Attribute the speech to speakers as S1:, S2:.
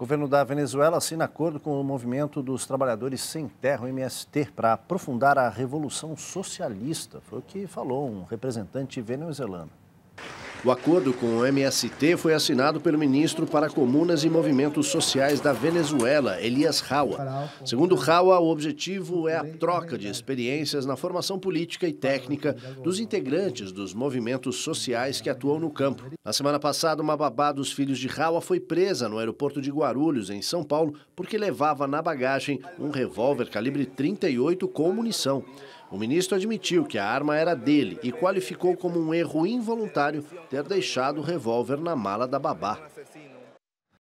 S1: O governo da Venezuela assina acordo com o Movimento dos Trabalhadores Sem Terra, o MST, para aprofundar a revolução socialista. Foi o que falou um representante venezuelano. O acordo com o MST foi assinado pelo ministro para Comunas e Movimentos Sociais da Venezuela, Elias Raua. Segundo Raua, o objetivo é a troca de experiências na formação política e técnica dos integrantes dos movimentos sociais que atuam no campo. Na semana passada, uma babá dos filhos de Raua foi presa no aeroporto de Guarulhos, em São Paulo, porque levava na bagagem um revólver calibre 38 com munição. O ministro admitiu que a arma era dele e qualificou como um erro involuntário ter deixado o revólver na mala da babá.